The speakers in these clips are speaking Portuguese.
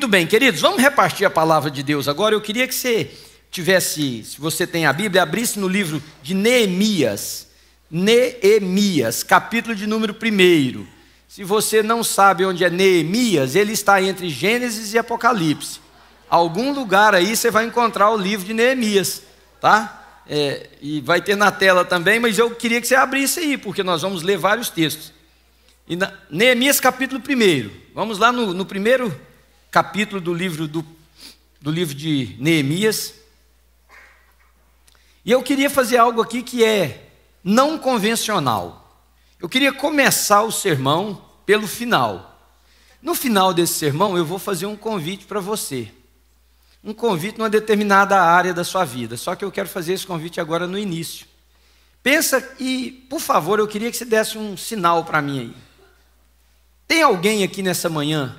Muito bem, queridos, vamos repartir a palavra de Deus agora. Eu queria que você tivesse, se você tem a Bíblia, abrisse no livro de Neemias. Neemias, capítulo de número 1. Se você não sabe onde é Neemias, ele está entre Gênesis e Apocalipse. Algum lugar aí você vai encontrar o livro de Neemias, tá? É, e vai ter na tela também, mas eu queria que você abrisse aí, porque nós vamos ler vários textos. Na, Neemias capítulo 1. Vamos lá no, no primeiro capítulo do livro, do, do livro de Neemias. E eu queria fazer algo aqui que é não convencional. Eu queria começar o sermão pelo final. No final desse sermão, eu vou fazer um convite para você. Um convite numa determinada área da sua vida. Só que eu quero fazer esse convite agora no início. Pensa e, por favor, eu queria que você desse um sinal para mim aí. Tem alguém aqui nessa manhã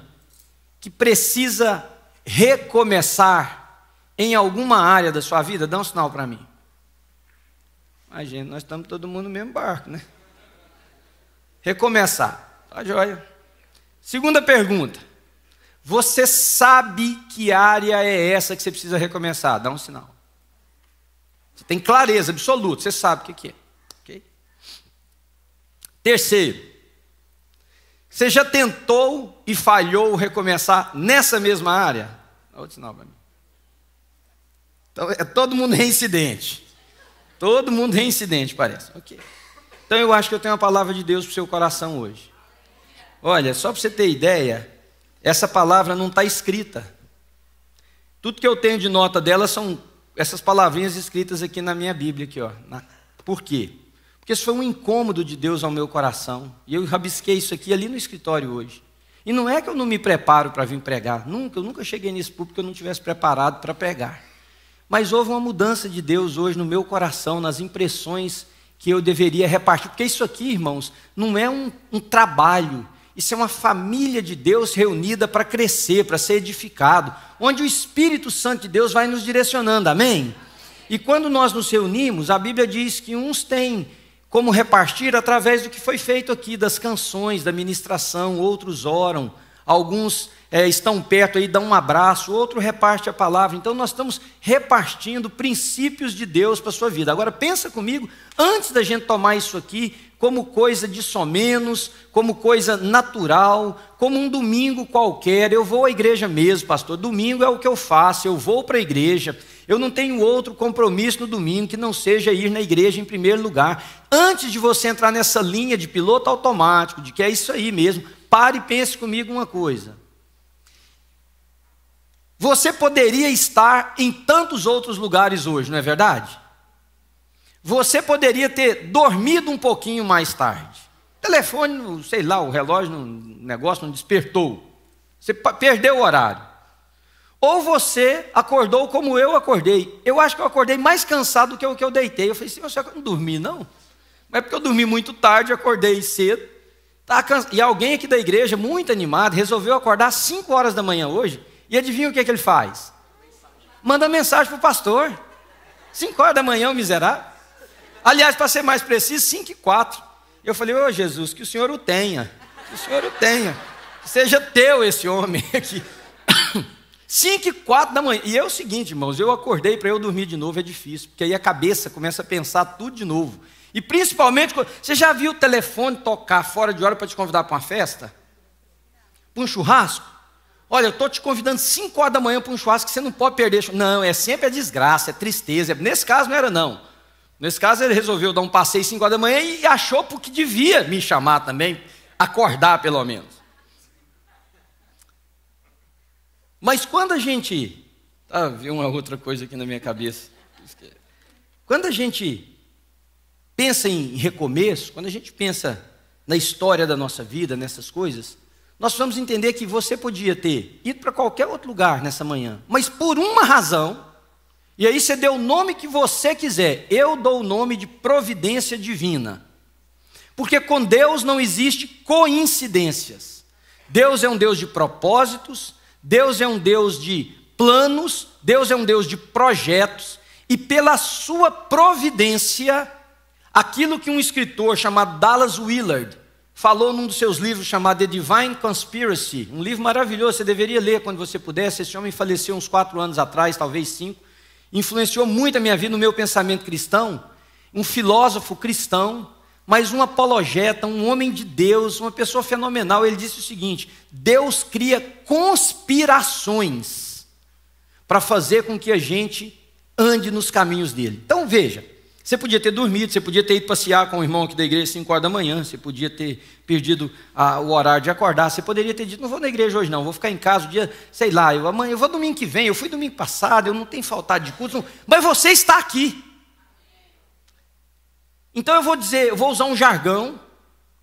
que precisa recomeçar em alguma área da sua vida, dá um sinal para mim. Imagina, nós estamos todo mundo no mesmo barco, né? Recomeçar. Tá joia. Segunda pergunta. Você sabe que área é essa que você precisa recomeçar? Dá um sinal. Você tem clareza absoluta, você sabe o que é. Okay? Terceiro, você já tentou e falhou recomeçar nessa mesma área? Outro sinal para mim. Então, é todo mundo reincidente. Todo mundo reincidente, parece. Então, eu acho que eu tenho uma palavra de Deus para o seu coração hoje. Olha, só para você ter ideia, essa palavra não está escrita. Tudo que eu tenho de nota dela são essas palavrinhas escritas aqui na minha Bíblia. Aqui, ó. Por quê? Porque isso foi um incômodo de Deus ao meu coração. E eu rabisquei isso aqui ali no escritório hoje. E não é que eu não me preparo para vir pregar. Nunca, eu nunca cheguei nesse público que eu não tivesse preparado para pregar. Mas houve uma mudança de Deus hoje no meu coração, nas impressões que eu deveria repartir. Porque isso aqui, irmãos, não é um, um trabalho. Isso é uma família de Deus reunida para crescer, para ser edificado, onde o Espírito Santo de Deus vai nos direcionando, amém? E quando nós nos reunimos, a Bíblia diz que uns têm como repartir através do que foi feito aqui, das canções, da ministração, outros oram, alguns é, estão perto aí, dão um abraço, outro reparte a palavra. Então nós estamos repartindo princípios de Deus para a sua vida. Agora pensa comigo, antes da gente tomar isso aqui como coisa de somenos, como coisa natural, como um domingo qualquer, eu vou à igreja mesmo, pastor. Domingo é o que eu faço, eu vou para a igreja. Eu não tenho outro compromisso no domingo que não seja ir na igreja em primeiro lugar. Antes de você entrar nessa linha de piloto automático, de que é isso aí mesmo, pare e pense comigo uma coisa. Você poderia estar em tantos outros lugares hoje, não é verdade? Você poderia ter dormido um pouquinho mais tarde. O telefone, sei lá, o relógio, o negócio não despertou. Você perdeu o horário. Ou você acordou como eu acordei. Eu acho que eu acordei mais cansado do que o que eu deitei. Eu falei assim, você não dormi não? Mas é porque eu dormi muito tarde, acordei cedo. Tá E alguém aqui da igreja, muito animado, resolveu acordar às 5 horas da manhã hoje. E adivinha o que, é que ele faz? Manda mensagem para o pastor. 5 horas da manhã, o miserável. Aliás, para ser mais preciso, 5 e 4. Eu falei, ô oh, Jesus, que o Senhor o tenha. Que o Senhor o tenha. Que seja teu esse homem aqui. 5 e 4 da manhã. E é o seguinte, irmãos, eu acordei para eu dormir de novo, é difícil, porque aí a cabeça começa a pensar tudo de novo. E principalmente, você já viu o telefone tocar fora de hora para te convidar para uma festa? Para um churrasco? Olha, eu estou te convidando 5 horas da manhã para um churrasco que você não pode perder. Não, é sempre a desgraça, é tristeza. Nesse caso não era, não. Nesse caso ele resolveu dar um passeio 5 horas da manhã e achou porque devia me chamar também, acordar pelo menos. Mas quando a gente. Ah, viu uma outra coisa aqui na minha cabeça. É. Quando a gente pensa em recomeço, quando a gente pensa na história da nossa vida, nessas coisas, nós vamos entender que você podia ter ido para qualquer outro lugar nessa manhã, mas por uma razão, e aí você deu o nome que você quiser, eu dou o nome de providência divina. Porque com Deus não existe coincidências. Deus é um Deus de propósitos, Deus é um Deus de planos, Deus é um Deus de projetos, e pela sua providência, aquilo que um escritor chamado Dallas Willard falou num dos seus livros chamado The Divine Conspiracy, um livro maravilhoso, você deveria ler quando você pudesse. Esse homem faleceu uns quatro anos atrás, talvez cinco, influenciou muito a minha vida, no meu pensamento cristão. Um filósofo cristão, mas um apologeta, um homem de Deus, uma pessoa fenomenal, ele disse o seguinte: Deus cria conspirações para fazer com que a gente ande nos caminhos dele. Então veja, você podia ter dormido, você podia ter ido passear com o irmão aqui da igreja às 5 horas da manhã, você podia ter perdido a, o horário de acordar, você poderia ter dito, não vou na igreja hoje não, vou ficar em casa o dia, sei lá, eu, amanhã, eu vou domingo que vem, eu fui domingo passado, eu não tenho faltado de culto, mas você está aqui. Então eu vou dizer, eu vou usar um jargão,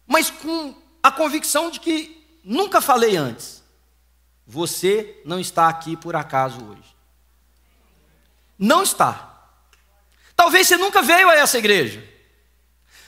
mas com a convicção de que nunca falei antes. Você não está aqui por acaso hoje. Não está. Talvez você nunca veio a essa igreja.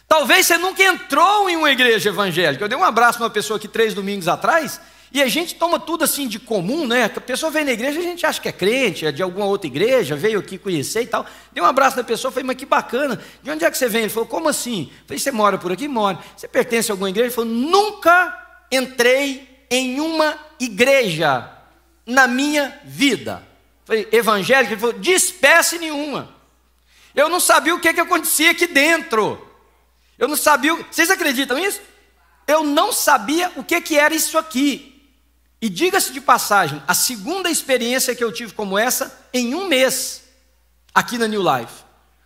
Talvez você nunca entrou em uma igreja evangélica. Eu dei um abraço para uma pessoa aqui três domingos atrás e a gente toma tudo assim de comum, né? A pessoa vem na igreja, a gente acha que é crente, é de alguma outra igreja, veio aqui conhecer e tal. Dei um abraço na pessoa, falei, mas que bacana, de onde é que você vem? Ele falou, como assim? Eu falei, você mora por aqui? Mora. Você pertence a alguma igreja? Ele falou, nunca entrei em uma igreja na minha vida. Eu falei, evangélica? Ele falou, de espécie nenhuma. Eu não sabia o que, que acontecia aqui dentro. Eu não sabia. O... Vocês acreditam nisso? Eu não sabia o que, que era isso aqui. E diga-se de passagem, a segunda experiência que eu tive como essa, em um mês, aqui na New Life.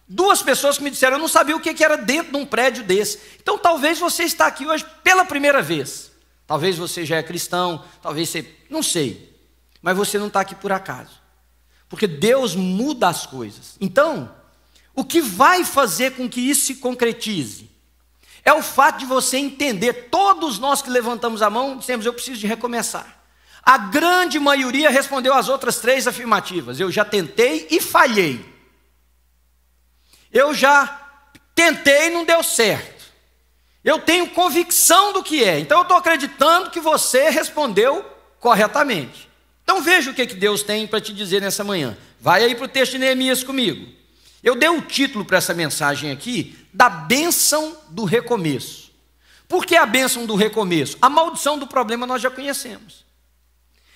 Duas pessoas que me disseram, eu não sabia o que era dentro de um prédio desse. Então talvez você está aqui hoje pela primeira vez. Talvez você já é cristão, talvez você. não sei. Mas você não está aqui por acaso. Porque Deus muda as coisas. Então, o que vai fazer com que isso se concretize? É o fato de você entender, todos nós que levantamos a mão, dissemos, eu preciso de recomeçar. A grande maioria respondeu as outras três afirmativas. Eu já tentei e falhei. Eu já tentei e não deu certo. Eu tenho convicção do que é. Então eu estou acreditando que você respondeu corretamente. Então veja o que, que Deus tem para te dizer nessa manhã. Vai aí para o texto de Neemias comigo. Eu dei o título para essa mensagem aqui da bênção do recomeço. Por que a bênção do recomeço? A maldição do problema nós já conhecemos.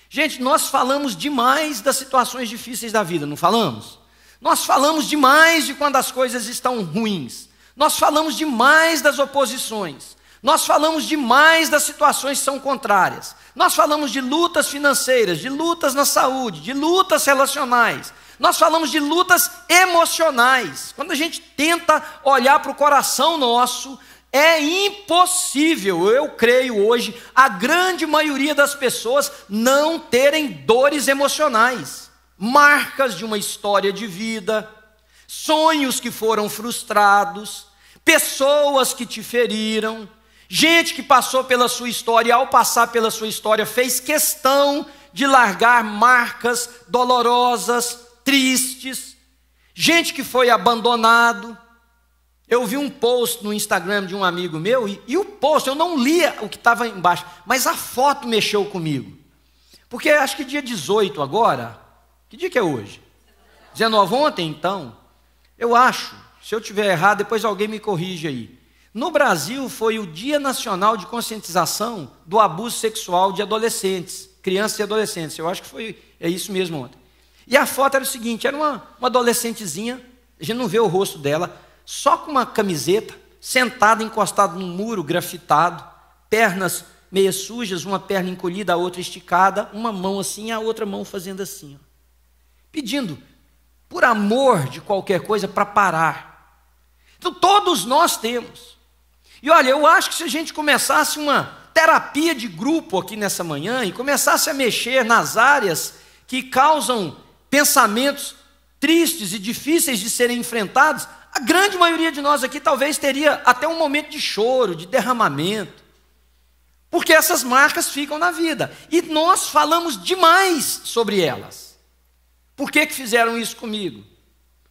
Gente, nós falamos demais das situações difíceis da vida, não falamos? Nós falamos demais de quando as coisas estão ruins. Nós falamos demais das oposições. Nós falamos demais das situações que são contrárias. Nós falamos de lutas financeiras, de lutas na saúde, de lutas relacionais. Nós falamos de lutas emocionais. Quando a gente tenta olhar para o coração nosso, é impossível, eu creio hoje, a grande maioria das pessoas não terem dores emocionais, marcas de uma história de vida, sonhos que foram frustrados, pessoas que te feriram, gente que passou pela sua história e, ao passar pela sua história, fez questão de largar marcas dolorosas, tristes, gente que foi abandonado eu vi um post no Instagram de um amigo meu e, e o post, eu não lia o que estava embaixo, mas a foto mexeu comigo. Porque acho que dia 18 agora, que dia que é hoje? 19 ontem então, eu acho, se eu tiver errado, depois alguém me corrige aí. No Brasil foi o Dia Nacional de Conscientização do Abuso Sexual de Adolescentes, crianças e adolescentes. Eu acho que foi é isso mesmo ontem. E a foto era o seguinte, era uma, uma adolescentezinha, a gente não vê o rosto dela, só com uma camiseta, sentado encostado num muro grafitado, pernas meias sujas, uma perna encolhida, a outra esticada, uma mão assim, a outra mão fazendo assim, ó. pedindo por amor de qualquer coisa para parar. Então todos nós temos. E olha, eu acho que se a gente começasse uma terapia de grupo aqui nessa manhã e começasse a mexer nas áreas que causam pensamentos tristes e difíceis de serem enfrentados, a grande maioria de nós aqui talvez teria até um momento de choro, de derramamento, porque essas marcas ficam na vida e nós falamos demais sobre elas. Por que, que fizeram isso comigo?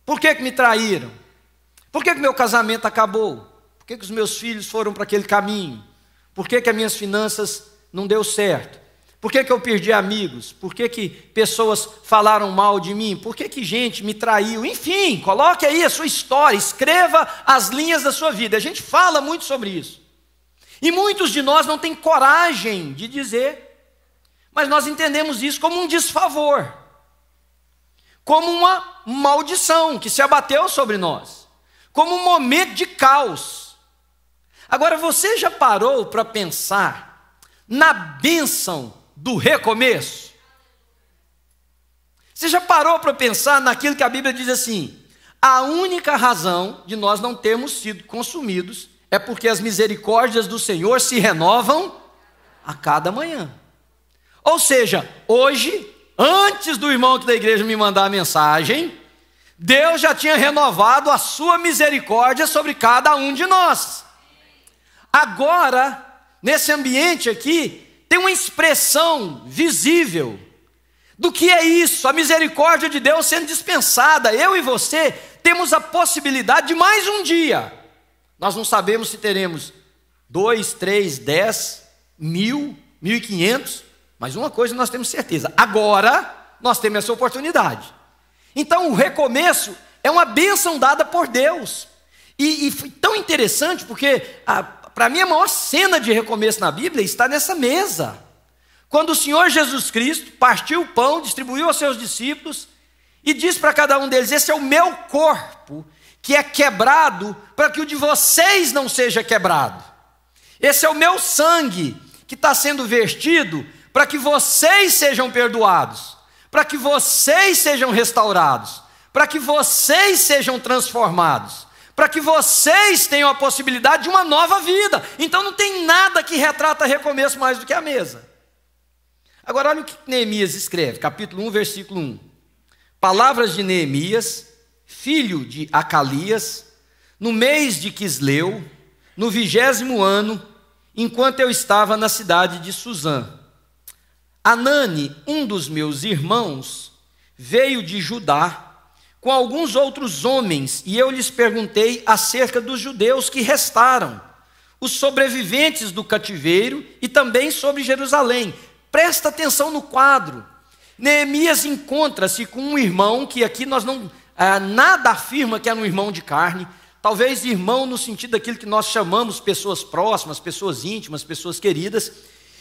Por que, que me traíram? Por que, que meu casamento acabou? Por que, que os meus filhos foram para aquele caminho? Por que, que as minhas finanças não deu certo? Por que, que eu perdi amigos? Por que, que pessoas falaram mal de mim? Por que, que gente me traiu? Enfim, coloque aí a sua história, escreva as linhas da sua vida. A gente fala muito sobre isso. E muitos de nós não têm coragem de dizer, mas nós entendemos isso como um desfavor, como uma maldição que se abateu sobre nós, como um momento de caos. Agora, você já parou para pensar na bênção do recomeço. Você já parou para pensar naquilo que a Bíblia diz assim: a única razão de nós não termos sido consumidos é porque as misericórdias do Senhor se renovam a cada manhã. Ou seja, hoje, antes do irmão aqui da igreja me mandar a mensagem, Deus já tinha renovado a sua misericórdia sobre cada um de nós. Agora, nesse ambiente aqui, tem uma expressão visível do que é isso, a misericórdia de Deus sendo dispensada. Eu e você temos a possibilidade de mais um dia. Nós não sabemos se teremos dois, três, dez, mil, mil e quinhentos, mas uma coisa nós temos certeza: agora nós temos essa oportunidade. Então o recomeço é uma bênção dada por Deus. E, e foi tão interessante porque a para mim, a maior cena de recomeço na Bíblia está nessa mesa. Quando o Senhor Jesus Cristo partiu o pão, distribuiu aos seus discípulos e disse para cada um deles: Esse é o meu corpo que é quebrado para que o de vocês não seja quebrado. Esse é o meu sangue que está sendo vestido para que vocês sejam perdoados, para que vocês sejam restaurados, para que vocês sejam transformados para que vocês tenham a possibilidade de uma nova vida. Então não tem nada que retrata recomeço mais do que a mesa. Agora olha o que Neemias escreve, capítulo 1, versículo 1. Palavras de Neemias, filho de Acalias, no mês de Quisleu, no vigésimo ano, enquanto eu estava na cidade de Suzã. Anani, um dos meus irmãos, veio de Judá com alguns outros homens e eu lhes perguntei acerca dos judeus que restaram, os sobreviventes do cativeiro e também sobre Jerusalém. Presta atenção no quadro. Neemias encontra-se com um irmão que aqui nós não ah, nada afirma que era um irmão de carne, talvez irmão no sentido daquilo que nós chamamos pessoas próximas, pessoas íntimas, pessoas queridas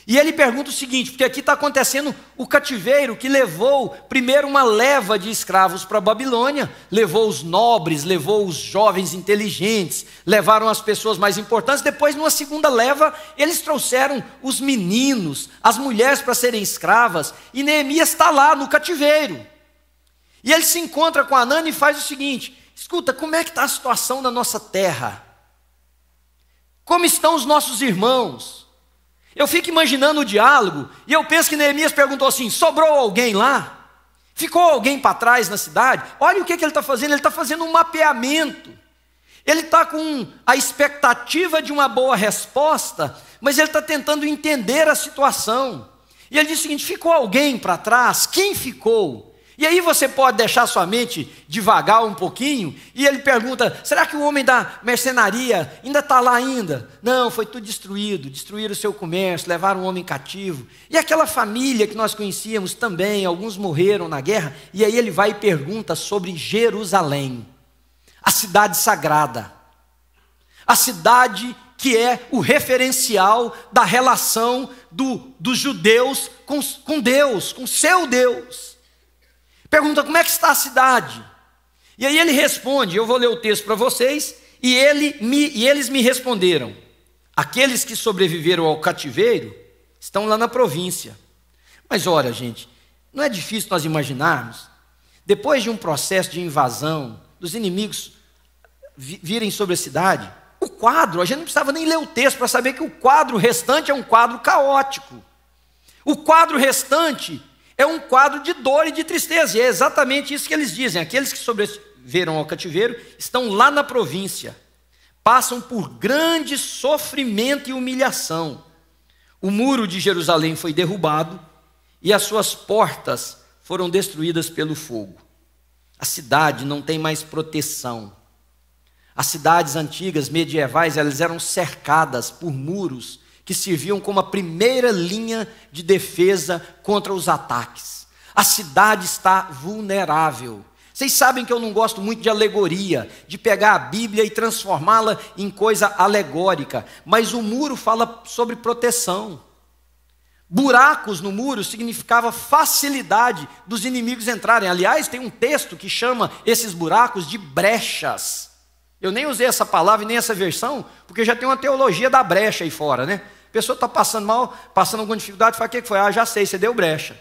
e ele pergunta o seguinte: porque aqui está acontecendo o cativeiro que levou primeiro uma leva de escravos para a Babilônia, levou os nobres, levou os jovens inteligentes, levaram as pessoas mais importantes. Depois, numa segunda leva, eles trouxeram os meninos, as mulheres para serem escravas, e Neemias está lá no cativeiro. E ele se encontra com Anani e faz o seguinte: escuta, como é que está a situação na nossa terra? Como estão os nossos irmãos? Eu fico imaginando o diálogo e eu penso que Neemias perguntou assim: sobrou alguém lá? Ficou alguém para trás na cidade? Olha o que, que ele está fazendo: ele está fazendo um mapeamento. Ele está com a expectativa de uma boa resposta, mas ele está tentando entender a situação. E ele diz o seguinte: ficou alguém para trás? Quem ficou? E aí você pode deixar sua mente devagar um pouquinho, e ele pergunta: será que o homem da mercenaria ainda está lá ainda? Não, foi tudo destruído, destruíram o seu comércio, levaram o homem cativo. E aquela família que nós conhecíamos também, alguns morreram na guerra, e aí ele vai e pergunta sobre Jerusalém, a cidade sagrada, a cidade que é o referencial da relação do, dos judeus com, com Deus, com seu Deus. Pergunta como é que está a cidade? E aí ele responde, eu vou ler o texto para vocês, e, ele me, e eles me responderam: aqueles que sobreviveram ao cativeiro estão lá na província. Mas olha, gente, não é difícil nós imaginarmos, depois de um processo de invasão, dos inimigos virem sobre a cidade, o quadro, a gente não precisava nem ler o texto para saber que o quadro restante é um quadro caótico. O quadro restante é um quadro de dor e de tristeza, e é exatamente isso que eles dizem. Aqueles que sobreviveram ao cativeiro estão lá na província, passam por grande sofrimento e humilhação. O muro de Jerusalém foi derrubado e as suas portas foram destruídas pelo fogo. A cidade não tem mais proteção. As cidades antigas, medievais, elas eram cercadas por muros que serviam como a primeira linha de defesa contra os ataques. A cidade está vulnerável. Vocês sabem que eu não gosto muito de alegoria, de pegar a Bíblia e transformá-la em coisa alegórica, mas o muro fala sobre proteção. Buracos no muro significava facilidade dos inimigos entrarem. Aliás, tem um texto que chama esses buracos de brechas. Eu nem usei essa palavra e nem essa versão, porque já tem uma teologia da brecha aí fora, né? A pessoa está passando mal, passando alguma dificuldade, fala: o que foi? Ah, já sei, você deu brecha.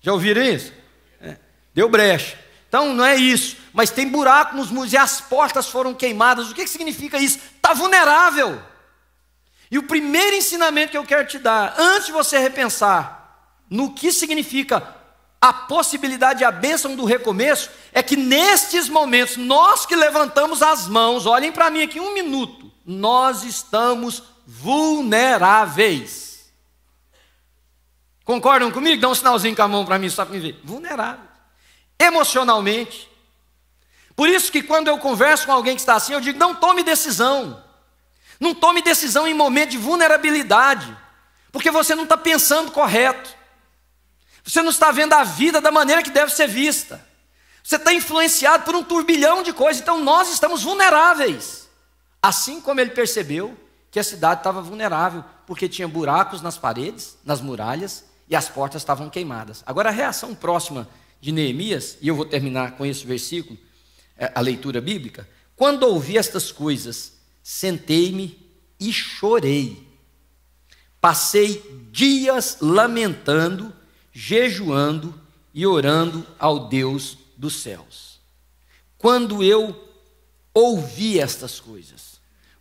Já ouviram isso? É. Deu brecha. Então não é isso, mas tem buraco nos muros e as portas foram queimadas. O que, que significa isso? Está vulnerável. E o primeiro ensinamento que eu quero te dar, antes de você repensar no que significa a possibilidade e a bênção do recomeço, é que nestes momentos, nós que levantamos as mãos, olhem para mim aqui um minuto, nós estamos vulneráveis. Concordam comigo? Dá um sinalzinho com a mão para mim, só para me ver. Vulneráveis. Emocionalmente. Por isso que quando eu converso com alguém que está assim, eu digo: não tome decisão. Não tome decisão em momento de vulnerabilidade. Porque você não está pensando correto. Você não está vendo a vida da maneira que deve ser vista. Você está influenciado por um turbilhão de coisas. Então nós estamos vulneráveis. Assim como ele percebeu, que a cidade estava vulnerável, porque tinha buracos nas paredes, nas muralhas, e as portas estavam queimadas. Agora, a reação próxima de Neemias, e eu vou terminar com esse versículo, é, a leitura bíblica. Quando ouvi estas coisas, sentei-me e chorei. Passei dias lamentando, jejuando e orando ao Deus dos céus. Quando eu ouvi estas coisas,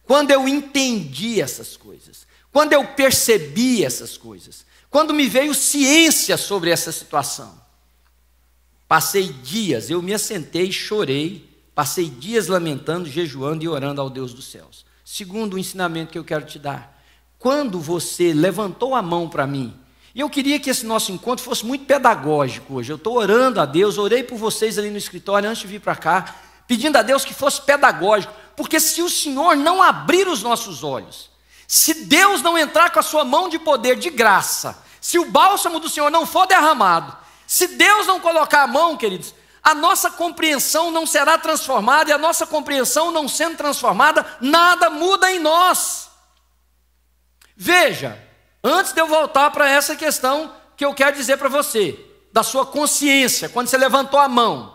quando eu entendi essas coisas, quando eu percebi essas coisas, quando me veio ciência sobre essa situação, passei dias, eu me assentei, chorei, passei dias lamentando, jejuando e orando ao Deus dos céus. Segundo o ensinamento que eu quero te dar, quando você levantou a mão para mim, e eu queria que esse nosso encontro fosse muito pedagógico hoje. Eu estou orando a Deus, orei por vocês ali no escritório antes de vir para cá pedindo a Deus que fosse pedagógico, porque se o Senhor não abrir os nossos olhos, se Deus não entrar com a sua mão de poder de graça, se o bálsamo do Senhor não for derramado, se Deus não colocar a mão, queridos, a nossa compreensão não será transformada, e a nossa compreensão não sendo transformada, nada muda em nós. Veja, antes de eu voltar para essa questão que eu quero dizer para você, da sua consciência, quando você levantou a mão,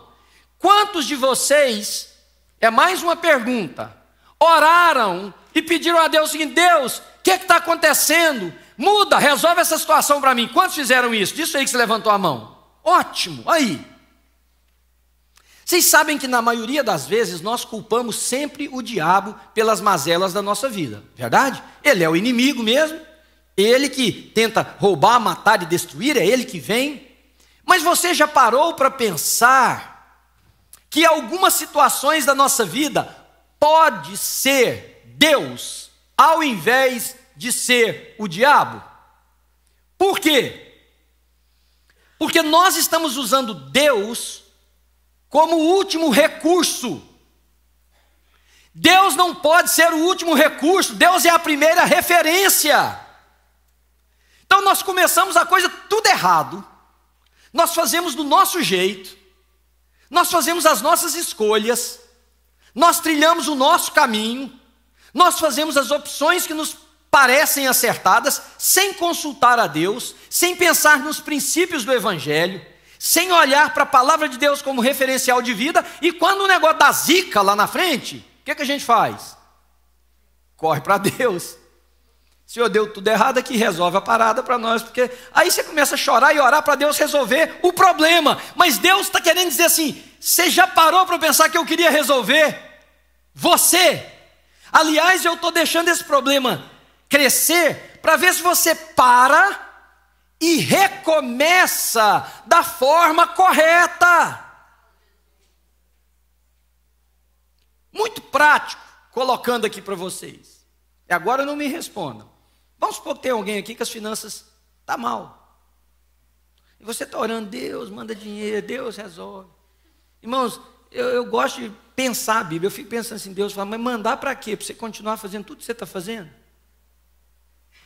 Quantos de vocês, é mais uma pergunta, oraram e pediram a Deus o seguinte: Deus, o que está acontecendo? Muda, resolve essa situação para mim. Quantos fizeram isso? Disso aí que você levantou a mão. Ótimo, aí. Vocês sabem que na maioria das vezes nós culpamos sempre o diabo pelas mazelas da nossa vida, verdade? Ele é o inimigo mesmo, ele que tenta roubar, matar e destruir, é ele que vem. Mas você já parou para pensar que algumas situações da nossa vida pode ser Deus ao invés de ser o diabo. Por quê? Porque nós estamos usando Deus como último recurso. Deus não pode ser o último recurso, Deus é a primeira referência. Então nós começamos a coisa tudo errado, nós fazemos do nosso jeito, nós fazemos as nossas escolhas, nós trilhamos o nosso caminho, nós fazemos as opções que nos parecem acertadas, sem consultar a Deus, sem pensar nos princípios do Evangelho, sem olhar para a palavra de Deus como referencial de vida, e quando o negócio da zica lá na frente, o que, é que a gente faz? Corre para Deus. Senhor, deu tudo errado aqui, resolve a parada para nós, porque aí você começa a chorar e orar para Deus resolver o problema. Mas Deus está querendo dizer assim: você já parou para pensar que eu queria resolver? Você. Aliás, eu estou deixando esse problema crescer para ver se você para e recomeça da forma correta. Muito prático, colocando aqui para vocês. E agora não me respondam. Vamos supor que tem alguém aqui que as finanças tá mal. E você está orando, Deus manda dinheiro, Deus resolve. Irmãos, eu, eu, gosto de pensar a Bíblia, eu fico pensando assim, Deus fala, mas mandar para quê? Para você continuar fazendo tudo que você está fazendo?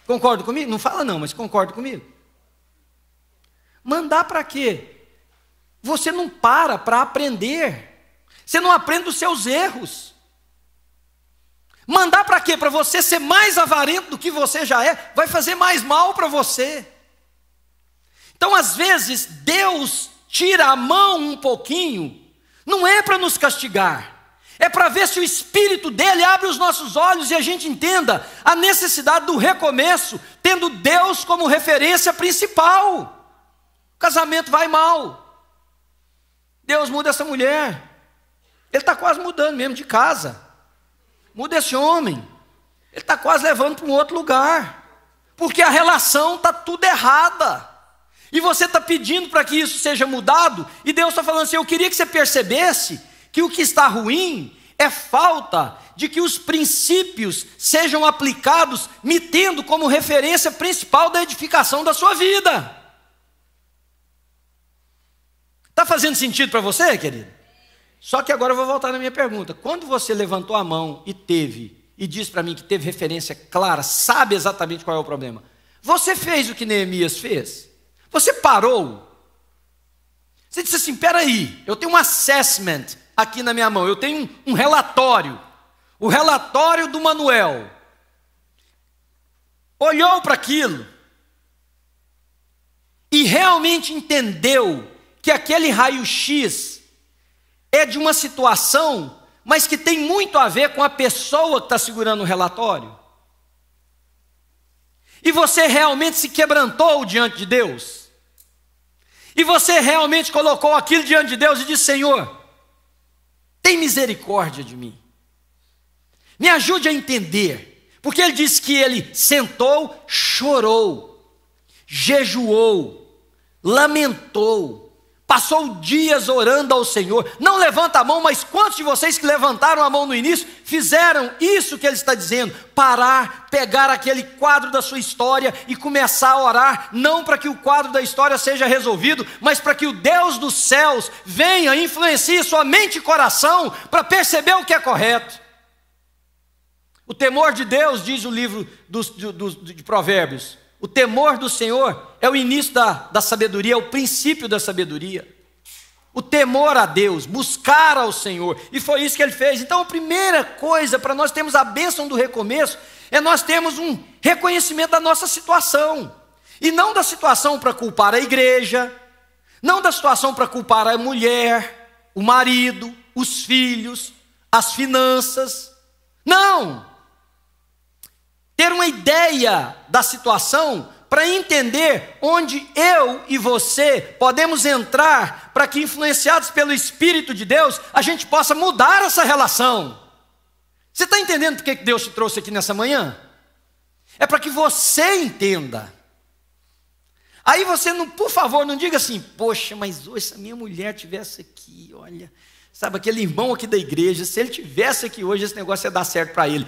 Concorda comigo? Não fala não, mas concorda comigo? Mandar para quê? Você não para para aprender. Você não aprende dos seus erros. Mandar para quê? Para você ser mais avarento do que você já é, vai fazer mais mal para você. Então, às vezes, Deus tira a mão um pouquinho, não é para nos castigar, é para ver se o espírito dele abre os nossos olhos e a gente entenda a necessidade do recomeço, tendo Deus como referência principal. O casamento vai mal. Deus muda essa mulher. Ele está quase mudando mesmo de casa. Muda esse homem. Ele está quase levando para um outro lugar. Porque a relação está tudo errada. E você está pedindo para que isso seja mudado. E Deus está falando assim: eu queria que você percebesse que o que está ruim é falta de que os princípios sejam aplicados, me tendo como referência principal da edificação da sua vida. Está fazendo sentido para você, querido? Só que agora eu vou voltar na minha pergunta. Quando você levantou a mão e teve, e disse para mim que teve referência clara, sabe exatamente qual é o problema, você fez o que Neemias fez? Você parou? Você disse assim: peraí, eu tenho um assessment aqui na minha mão, eu tenho um, um relatório, o relatório do Manuel. Olhou para aquilo e realmente entendeu que aquele raio-x é de uma situação, mas que tem muito a ver com a pessoa que está segurando o relatório? E você realmente se quebrantou diante de Deus? E você realmente colocou aquilo diante de Deus e disse: Senhor, tem misericórdia de mim. Me ajude a entender. Porque ele diz que ele sentou, chorou, jejuou, lamentou passou dias orando ao Senhor. Não levanta a mão, mas quantos de vocês que levantaram a mão no início fizeram isso que ele está dizendo? Parar, pegar aquele quadro da sua história e começar a orar, não para que o quadro da história seja resolvido, mas para que o Deus dos céus venha influencie sua mente e coração para perceber o que é correto. O temor de Deus, diz o livro dos, dos, de Provérbios, o temor do Senhor é o início da, da sabedoria, é o princípio da sabedoria. O temor a Deus, buscar ao Senhor, e foi isso que ele fez. Então, a primeira coisa para nós termos a bênção do recomeço é nós termos um reconhecimento da nossa situação, e não da situação para culpar a igreja, não da situação para culpar a mulher, o marido, os filhos, as finanças. Não! ter uma ideia da situação para entender onde eu e você podemos entrar para que, influenciados pelo Espírito de Deus, a gente possa mudar essa relação. Você está entendendo por que Deus te trouxe aqui nessa manhã? É para que você entenda. Aí você, não, por favor, não diga assim, poxa, mas hoje se a minha mulher tivesse aqui, olha, sabe aquele irmão aqui da igreja, se ele tivesse aqui hoje, esse negócio ia dar certo para ele.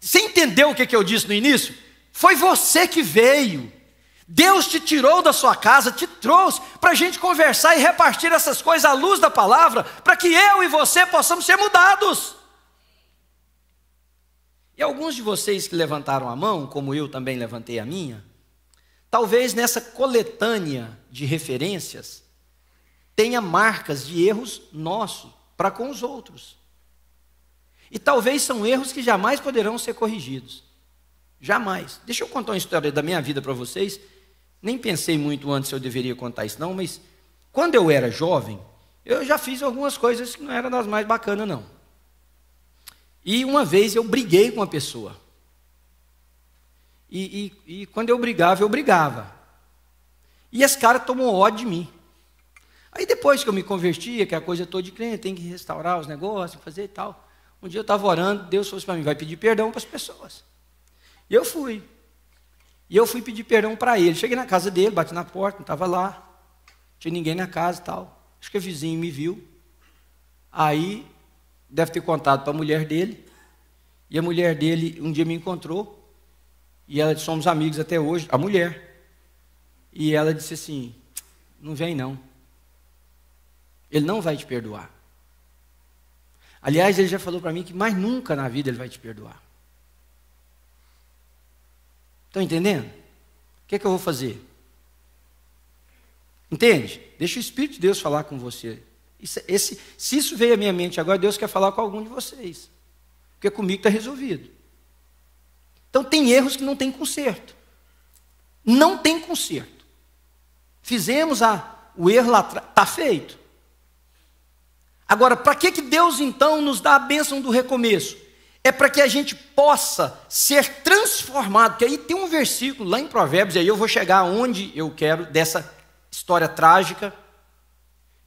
Você entendeu o que, eu disse no início? Foi você que veio. Deus te tirou da sua casa, te trouxe para a gente conversar e repartir essas coisas à luz da palavra, para que eu e você possamos ser mudados. E alguns de vocês que levantaram a mão, como eu também levantei a minha, talvez nessa coletânea de referências tenha marcas de erros nossos para com os outros. E talvez são erros que jamais poderão ser corrigidos. Jamais. Deixa eu contar uma história da minha vida para vocês. Nem pensei muito antes se eu deveria contar isso, não, mas quando eu era jovem, eu já fiz algumas coisas que não eram das mais bacanas, não. E uma vez eu briguei com uma pessoa. E, e, e quando eu brigava, eu brigava. E esse cara tomou ódio de mim. Aí depois que eu me convertia, que a coisa toda de crente, tem que restaurar os negócios, fazer e tal. Um dia eu estava orando, Deus falou assim para mim: vai pedir perdão para as pessoas. E eu fui. E eu fui pedir perdão para ele. Cheguei na casa dele, bati na porta, não estava lá. tinha ninguém na casa e tal. Acho que o vizinho me viu. Aí, deve ter contado para a mulher dele. E a mulher dele um dia me encontrou. E ela somos amigos até hoje, a mulher. E ela disse assim: Não vem não. Ele não vai te perdoar. Aliás, ele já falou para mim que mais nunca na vida ele vai te perdoar. Estão entendendo? O que é que eu vou fazer? Entende? Deixa o Espírito de Deus falar com você. Isso, é, esse, se isso veio à minha mente agora, Deus quer falar com algum de vocês. Porque comigo está resolvido. Então tem erros que não tem conserto. Não tem conserto. Fizemos a, o erro lá atrás, está feito. Agora, para que, que Deus então nos dá a bênção do recomeço? É para que a gente possa ser transformado, que aí tem um versículo lá em Provérbios, e aí eu vou chegar onde eu quero dessa história trágica,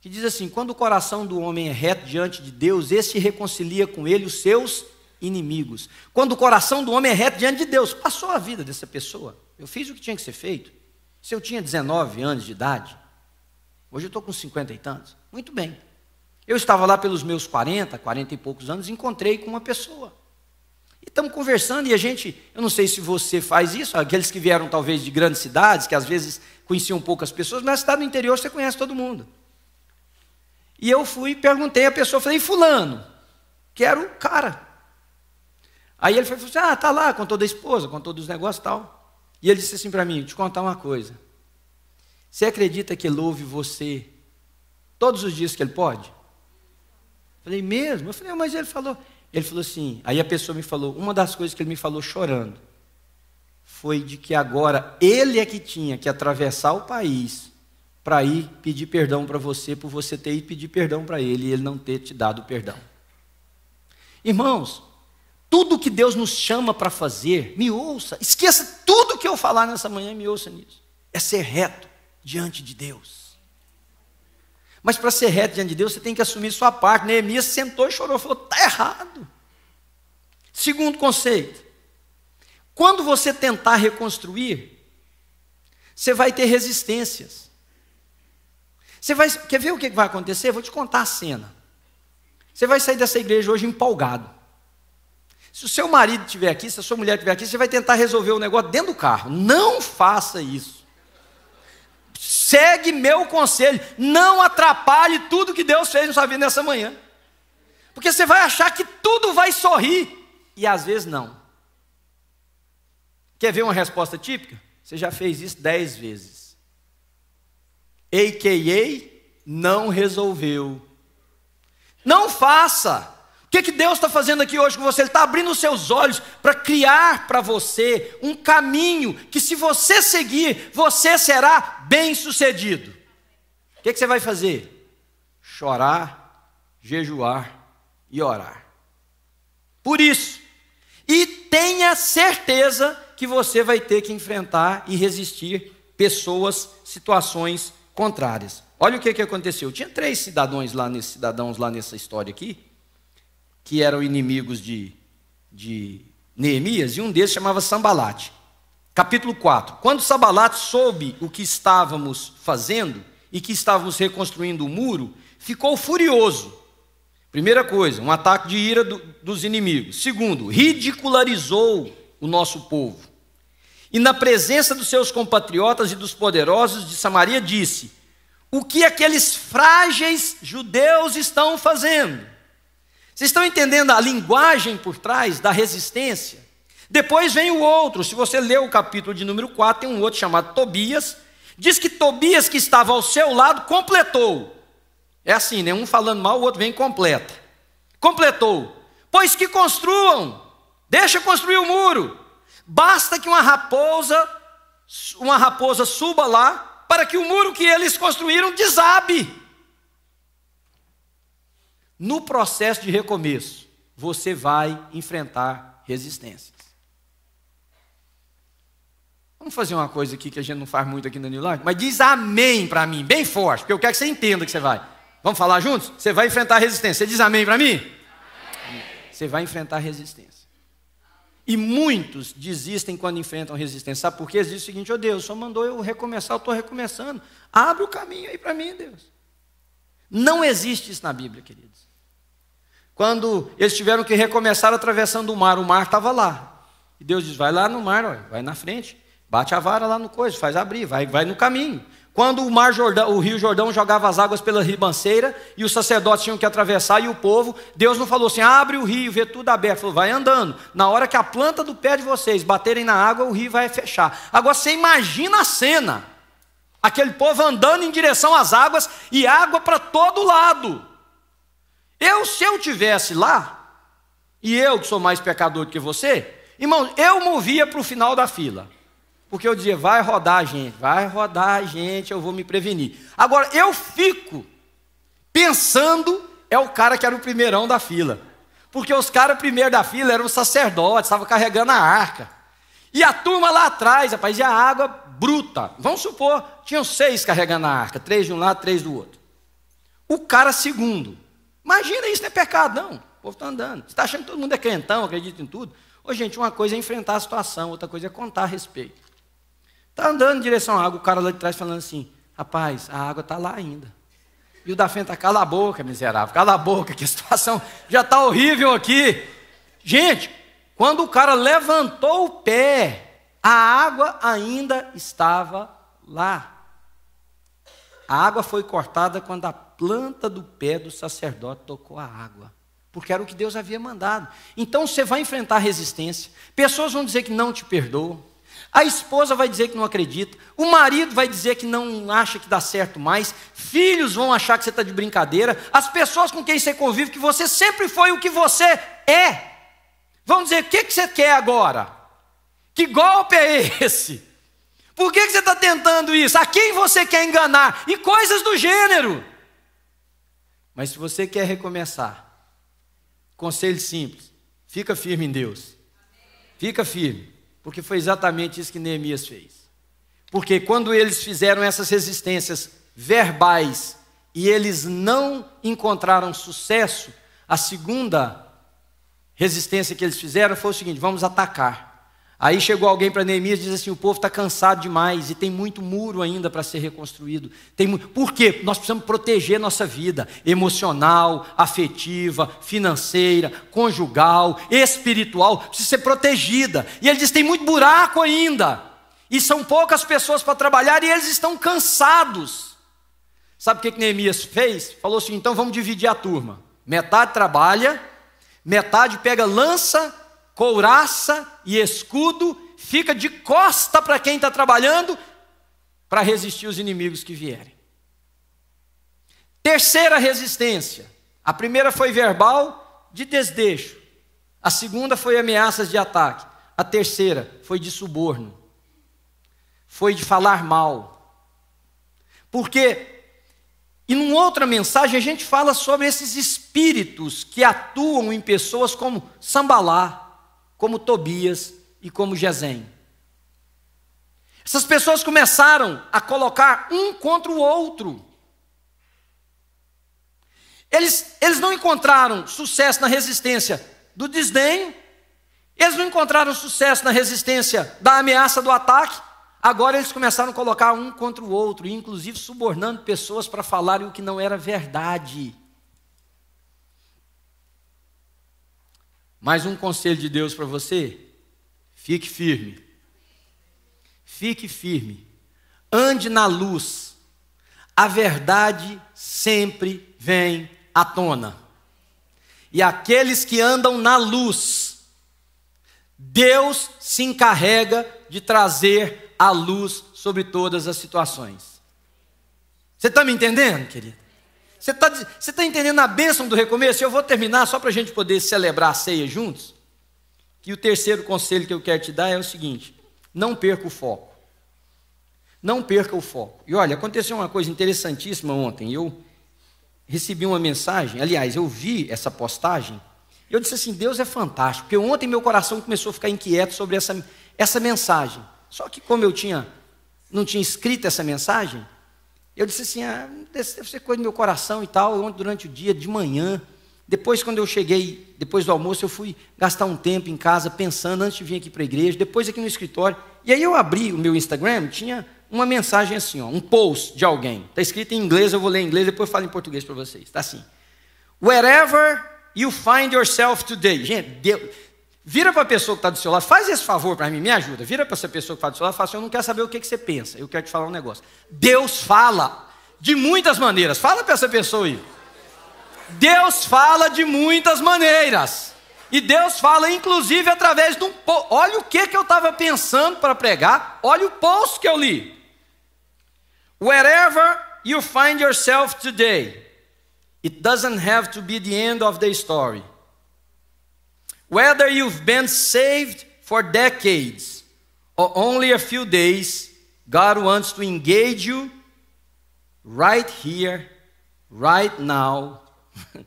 que diz assim: quando o coração do homem é reto diante de Deus, este reconcilia com ele os seus inimigos. Quando o coração do homem é reto diante de Deus, passou a vida dessa pessoa. Eu fiz o que tinha que ser feito. Se eu tinha 19 anos de idade, hoje eu estou com 50 e tantos. Muito bem. Eu estava lá pelos meus 40, 40 e poucos anos, encontrei com uma pessoa. E estamos conversando e a gente, eu não sei se você faz isso, aqueles que vieram talvez de grandes cidades, que às vezes conheciam poucas pessoas, mas na cidade do interior você conhece todo mundo. E eu fui e perguntei à pessoa, falei, fulano, que era o cara. Aí ele falou assim, ah, tá lá, com toda a esposa, com todos os negócios e tal. E ele disse assim para mim, te contar uma coisa. Você acredita que ele ouve você todos os dias que ele pode? Falei, mesmo? Eu falei, mas ele falou. Ele falou assim, aí a pessoa me falou, uma das coisas que ele me falou chorando foi de que agora ele é que tinha que atravessar o país para ir pedir perdão para você, por você ter ido pedir perdão para ele e ele não ter te dado perdão. Irmãos, tudo que Deus nos chama para fazer, me ouça. Esqueça tudo que eu falar nessa manhã e me ouça nisso. É ser reto diante de Deus. Mas para ser reto diante de Deus, você tem que assumir sua parte. Neemias sentou e chorou, falou: está errado. Segundo conceito: quando você tentar reconstruir, você vai ter resistências. Você vai, quer ver o que vai acontecer? Vou te contar a cena. Você vai sair dessa igreja hoje empolgado. Se o seu marido estiver aqui, se a sua mulher estiver aqui, você vai tentar resolver o negócio dentro do carro. Não faça isso. Segue meu conselho. Não atrapalhe tudo que Deus fez na sua vida nessa manhã. Porque você vai achar que tudo vai sorrir. E às vezes não. Quer ver uma resposta típica? Você já fez isso dez vezes. A.K.A. não resolveu. Não faça que, que Deus está fazendo aqui hoje com você? Ele está abrindo os seus olhos para criar para você um caminho que, se você seguir, você será bem sucedido. O que, que você vai fazer? Chorar, jejuar e orar. Por isso, e tenha certeza que você vai ter que enfrentar e resistir pessoas, situações contrárias. Olha o que, que aconteceu. Tinha três cidadãos lá, cidadãos lá nessa história aqui que eram inimigos de, de Neemias, e um deles chamava Sambalate. Capítulo 4. Quando Sambalate soube o que estávamos fazendo e que estávamos reconstruindo o muro, ficou furioso. Primeira coisa, um ataque de ira do, dos inimigos. Segundo, ridicularizou o nosso povo. E na presença dos seus compatriotas e dos poderosos de Samaria disse: O que aqueles frágeis judeus estão fazendo? Vocês estão entendendo a linguagem por trás da resistência? Depois vem o outro, se você ler o capítulo de número 4, tem um outro chamado Tobias. Diz que Tobias, que estava ao seu lado, completou. É assim, né? Um falando mal, o outro vem e completa. Completou. Pois que construam, deixa construir o muro. Basta que uma raposa, uma raposa suba lá, para que o muro que eles construíram desabe no processo de recomeço, você vai enfrentar resistências. Vamos fazer uma coisa aqui que a gente não faz muito aqui na New Life, mas diz amém para mim, bem forte, porque eu quero que você entenda que você vai. Vamos falar juntos? Você vai enfrentar resistência. Você diz amém para mim? Amém. Você vai enfrentar resistência. E muitos desistem quando enfrentam resistência. Sabe por quê? Existe o seguinte: ó oh, Deus, só mandou eu recomeçar, eu estou recomeçando. Abre o caminho aí para mim, Deus. Não existe isso na Bíblia, queridos. Quando eles tiveram que recomeçar atravessando o mar, o mar estava lá. E Deus diz: vai lá no mar, vai na frente, bate a vara lá no coisa, faz abrir, vai, vai no caminho. Quando o, mar Jordão, o rio Jordão jogava as águas pela ribanceira e os sacerdotes tinham que atravessar e o povo, Deus não falou assim: abre o rio, vê tudo aberto, falou, vai andando. Na hora que a planta do pé de vocês baterem na água, o rio vai fechar. Agora você imagina a cena: aquele povo andando em direção às águas e água para todo lado. Eu, se eu tivesse lá, e eu que sou mais pecador do que você, irmão, eu movia para o final da fila. Porque eu dizia, vai rodar a gente, vai rodar a gente, eu vou me prevenir. Agora, eu fico pensando, é o cara que era o primeirão da fila. Porque os caras primeiro da fila eram os sacerdotes, estavam carregando a arca. E a turma lá atrás, rapaz, e a água bruta. Vamos supor, tinham seis carregando a arca, três de um lado, três do outro. O cara segundo, Imagina isso, não é pecado, não. O povo está andando. Você está achando que todo mundo é crentão, acredita em tudo? Ô, gente, uma coisa é enfrentar a situação, outra coisa é contar a respeito. Está andando em direção à água, o cara lá de trás falando assim: rapaz, a água está lá ainda. E o da frente está, cala a boca, miserável, cala a boca, que a situação já está horrível aqui. Gente, quando o cara levantou o pé, a água ainda estava lá. A água foi cortada quando a planta do pé do sacerdote tocou a água. Porque era o que Deus havia mandado. Então você vai enfrentar resistência. Pessoas vão dizer que não te perdoam. A esposa vai dizer que não acredita. O marido vai dizer que não acha que dá certo mais. Filhos vão achar que você está de brincadeira. As pessoas com quem você convive, que você sempre foi o que você é, vão dizer: o que, que você quer agora? Que golpe é esse? Por que, que você está tentando isso? A quem você quer enganar? E coisas do gênero. Mas se você quer recomeçar, conselho simples: fica firme em Deus. Fica firme, porque foi exatamente isso que Neemias fez. Porque quando eles fizeram essas resistências verbais e eles não encontraram sucesso, a segunda resistência que eles fizeram foi o seguinte: vamos atacar. Aí chegou alguém para Neemias e disse assim: o povo está cansado demais e tem muito muro ainda para ser reconstruído. Tem, por quê? Nós precisamos proteger nossa vida emocional, afetiva, financeira, conjugal, espiritual, precisa ser protegida. E ele diz: tem muito buraco ainda, e são poucas pessoas para trabalhar e eles estão cansados. Sabe o que, que Neemias fez? Falou assim: então vamos dividir a turma. Metade trabalha, metade pega lança couraça e escudo, fica de costa para quem está trabalhando, para resistir os inimigos que vierem. Terceira resistência. A primeira foi verbal, de desdejo. A segunda foi ameaças de ataque. A terceira foi de suborno. Foi de falar mal. Porque, e numa outra mensagem, a gente fala sobre esses espíritos que atuam em pessoas como Sambalá, como Tobias e como Gesem. Essas pessoas começaram a colocar um contra o outro. Eles, eles não encontraram sucesso na resistência do desdém, eles não encontraram sucesso na resistência da ameaça do ataque, agora eles começaram a colocar um contra o outro, inclusive subornando pessoas para falarem o que não era verdade. Mais um conselho de Deus para você: fique firme. Fique firme. Ande na luz. A verdade sempre vem à tona. E aqueles que andam na luz, Deus se encarrega de trazer a luz sobre todas as situações. Você está me entendendo, querido? Você está tá entendendo a bênção do recomeço? Eu vou terminar só para a gente poder celebrar a ceia juntos. E o terceiro conselho que eu quero te dar é o seguinte: não perca o foco. Não perca o foco. E olha, aconteceu uma coisa interessantíssima ontem. Eu recebi uma mensagem, aliás, eu vi essa postagem. Eu disse assim: Deus é fantástico. Porque ontem meu coração começou a ficar inquieto sobre essa, essa mensagem. Só que como eu tinha não tinha escrito essa mensagem, eu disse assim: ah, deve ser coisa do meu coração e tal. Eu, durante o dia, de manhã, depois, quando eu cheguei, depois do almoço, eu fui gastar um tempo em casa pensando antes de vir aqui para a igreja, depois aqui no escritório. E aí eu abri o meu Instagram, tinha uma mensagem assim, ó, um post de alguém. Está escrito em inglês, eu vou ler em inglês, depois eu falo em português para vocês. Está assim: Wherever you find yourself today. Gente, Deus, Vira para a pessoa que está do seu lado, faz esse favor para mim, me ajuda. Vira para essa pessoa que está do seu lado e fala assim: Eu não quero saber o que, que você pensa, eu quero te falar um negócio. Deus fala de muitas maneiras. Fala para essa pessoa aí. Deus fala de muitas maneiras. E Deus fala, inclusive, através de um. Po... Olha o que, que eu estava pensando para pregar, olha o post que eu li. Wherever you find yourself today, it doesn't have to be the end of the story. Whether you've been saved for decades or only a few days, God wants to engage you right here, right now,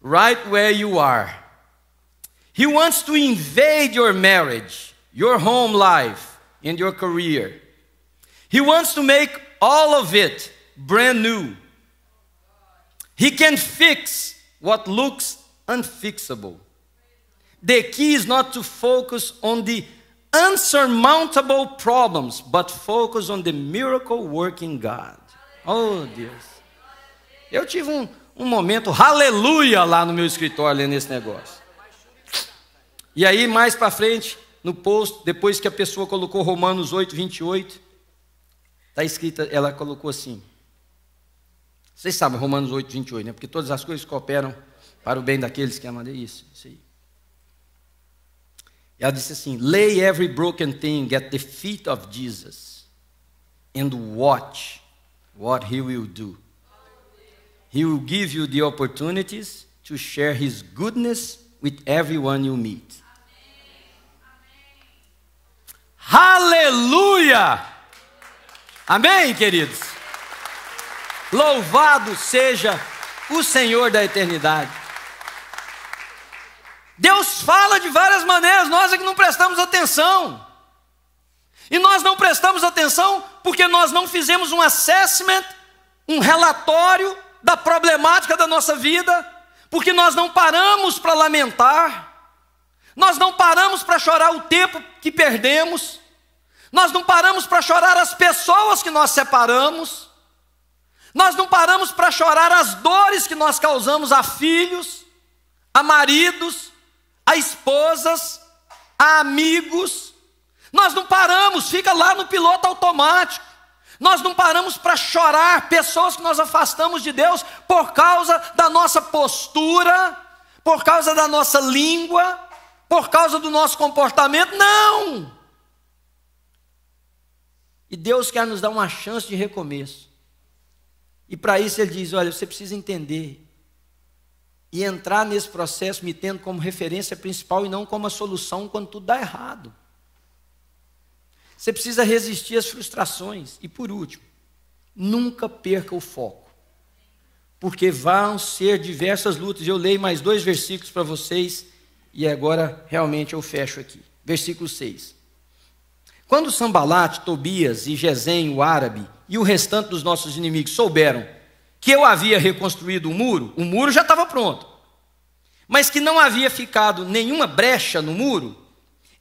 right where you are. He wants to invade your marriage, your home life, and your career. He wants to make all of it brand new. He can fix what looks unfixable. The key is not to focus on the unsurmountable problems, but focus on the miracle working God. Oh, Deus. Eu tive um, um momento, aleluia, lá no meu escritório, lendo esse negócio. E aí, mais para frente, no post, depois que a pessoa colocou Romanos 8, 28, está escrita, ela colocou assim. Vocês sabem Romanos 8, 28, né? Porque todas as coisas cooperam para o bem daqueles que amam. Isso, isso aí. Ela disse assim: Lay every broken thing at the feet of Jesus and watch what he will do. He will give you the opportunities to share his goodness with everyone you meet. Aleluia! Amém, queridos? Louvado seja o Senhor da eternidade. Deus fala de várias maneiras, nós é que não prestamos atenção. E nós não prestamos atenção porque nós não fizemos um assessment, um relatório da problemática da nossa vida, porque nós não paramos para lamentar, nós não paramos para chorar o tempo que perdemos, nós não paramos para chorar as pessoas que nós separamos, nós não paramos para chorar as dores que nós causamos a filhos, a maridos, a esposas, a amigos. Nós não paramos, fica lá no piloto automático. Nós não paramos para chorar pessoas que nós afastamos de Deus por causa da nossa postura, por causa da nossa língua, por causa do nosso comportamento. Não! E Deus quer nos dar uma chance de recomeço. E para isso ele diz: olha, você precisa entender e entrar nesse processo me tendo como referência principal e não como a solução quando tudo dá errado. Você precisa resistir às frustrações. E por último, nunca perca o foco, porque vão ser diversas lutas. Eu leio mais dois versículos para vocês e agora realmente eu fecho aqui. Versículo 6. Quando Sambalat, Tobias e Gesem, o árabe, e o restante dos nossos inimigos souberam que eu havia reconstruído o muro, o muro já estava pronto, mas que não havia ficado nenhuma brecha no muro,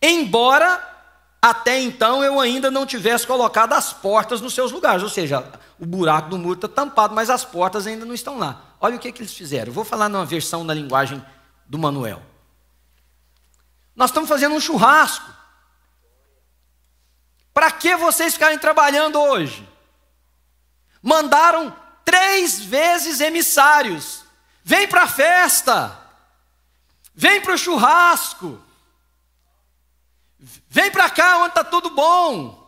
embora até então eu ainda não tivesse colocado as portas nos seus lugares, ou seja, o buraco do muro está tampado, mas as portas ainda não estão lá. Olha o que, que eles fizeram. Eu vou falar numa versão na linguagem do Manuel. Nós estamos fazendo um churrasco. Para que vocês ficarem trabalhando hoje? Mandaram três vezes emissários. Vem para a festa, vem para o churrasco, vem para cá onde está tudo bom.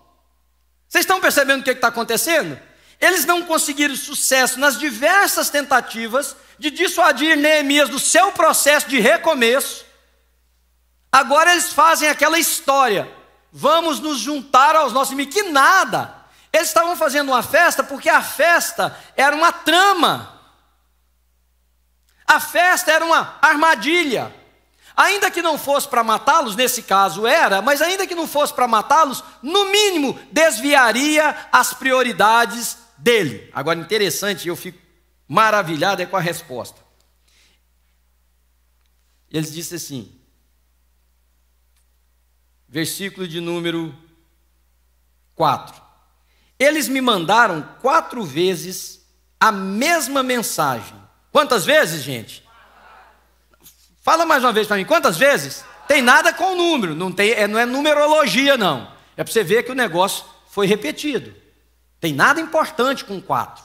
Vocês estão percebendo o que é está acontecendo? Eles não conseguiram sucesso nas diversas tentativas de dissuadir Neemias do seu processo de recomeço. Agora eles fazem aquela história. Vamos nos juntar aos nossos inimigos. Que nada! Eles estavam fazendo uma festa porque a festa era uma trama. A festa era uma armadilha. Ainda que não fosse para matá-los, nesse caso era, mas ainda que não fosse para matá-los, no mínimo desviaria as prioridades dele. Agora, interessante, eu fico maravilhado é com a resposta. Eles disse assim, versículo de número 4. Eles me mandaram quatro vezes a mesma mensagem. Quantas vezes, gente? Fala mais uma vez para mim, quantas vezes? Tem nada com o número, não, tem, é, não é numerologia, não. É para você ver que o negócio foi repetido. Tem nada importante com quatro.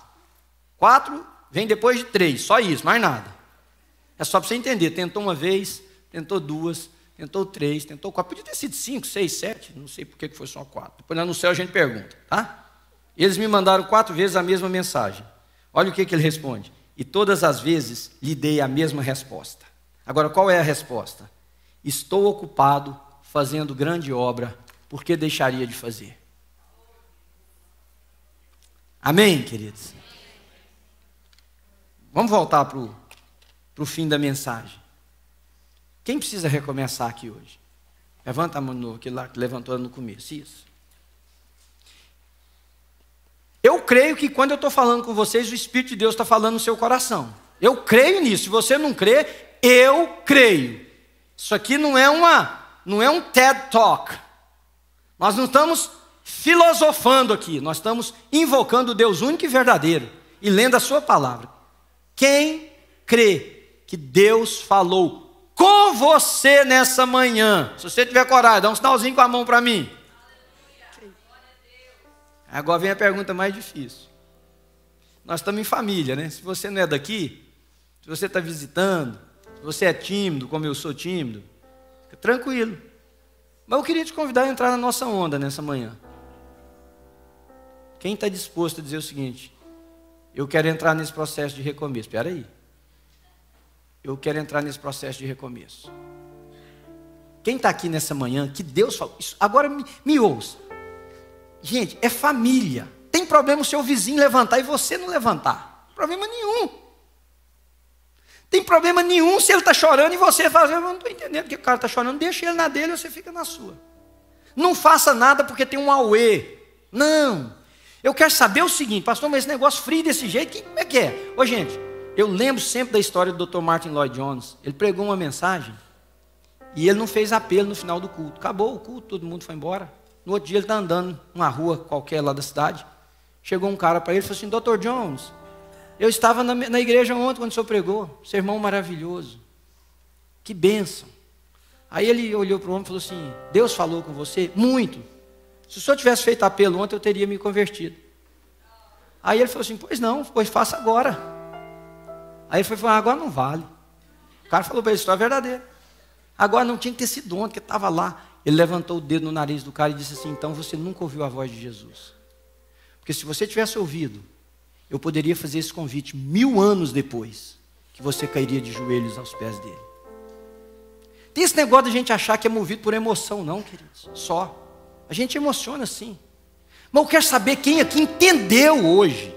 Quatro vem depois de três, só isso, mais nada. É só para você entender. Tentou uma vez, tentou duas, tentou três, tentou quatro. Podia ter sido cinco, seis, sete, não sei por que foi só quatro. Depois lá no céu a gente pergunta, tá? Eles me mandaram quatro vezes a mesma mensagem. Olha o que, que ele responde. E todas as vezes lhe dei a mesma resposta. Agora, qual é a resposta? Estou ocupado fazendo grande obra, por que deixaria de fazer? Amém, queridos? Vamos voltar para o fim da mensagem. Quem precisa recomeçar aqui hoje? Levanta a mão, no, que lá, levantou no começo. Isso. creio que quando eu estou falando com vocês, o Espírito de Deus está falando no seu coração. Eu creio nisso. Se você não crê, eu creio. Isso aqui não é uma, não é um TED Talk. Nós não estamos filosofando aqui, nós estamos invocando o Deus único e verdadeiro e lendo a sua palavra. Quem crê que Deus falou com você nessa manhã? Se você tiver coragem, dá um sinalzinho com a mão para mim. Agora vem a pergunta mais difícil. Nós estamos em família, né? Se você não é daqui, se você está visitando, se você é tímido, como eu sou tímido, fica tranquilo. Mas eu queria te convidar a entrar na nossa onda nessa manhã. Quem está disposto a dizer o seguinte: eu quero entrar nesse processo de recomeço? Espera aí. Eu quero entrar nesse processo de recomeço. Quem está aqui nessa manhã, que Deus falou, isso, agora me, me ouça. Gente, é família. Tem problema o seu vizinho levantar e você não levantar. Problema nenhum. Tem problema nenhum se ele está chorando e você fala, assim, eu não estou entendendo que o cara está chorando, deixa ele na dele e você fica na sua. Não faça nada porque tem um auê. Não. Eu quero saber o seguinte, pastor, mas esse negócio frio desse jeito, como é que é? Ô gente, eu lembro sempre da história do Dr. Martin Lloyd Jones. Ele pregou uma mensagem e ele não fez apelo no final do culto. Acabou o culto, todo mundo foi embora. No outro dia ele está andando numa rua qualquer lá da cidade. Chegou um cara para ele e falou assim: Dr. Jones, eu estava na, na, igreja ontem quando o senhor pregou, sermão maravilhoso. Que bênção. Aí ele olhou para o homem e falou assim: Deus falou com você? Muito. Se o senhor tivesse feito apelo ontem, eu teria me convertido. Aí ele falou assim: Pois não, pois faça agora. Aí ele falou: ah, Agora não vale. O cara falou para ele: Isso é verdadeiro. Agora não tinha que ter sido ontem, que estava lá ele levantou o dedo no nariz do cara e disse assim: Então você nunca ouviu a voz de Jesus. Porque se você tivesse ouvido, eu poderia fazer esse convite mil anos depois, que você cairia de joelhos aos pés dele. Tem esse negócio da gente achar que é movido por emoção, não, queridos. Só. A gente emociona sim. Mas eu quero saber quem aqui entendeu hoje.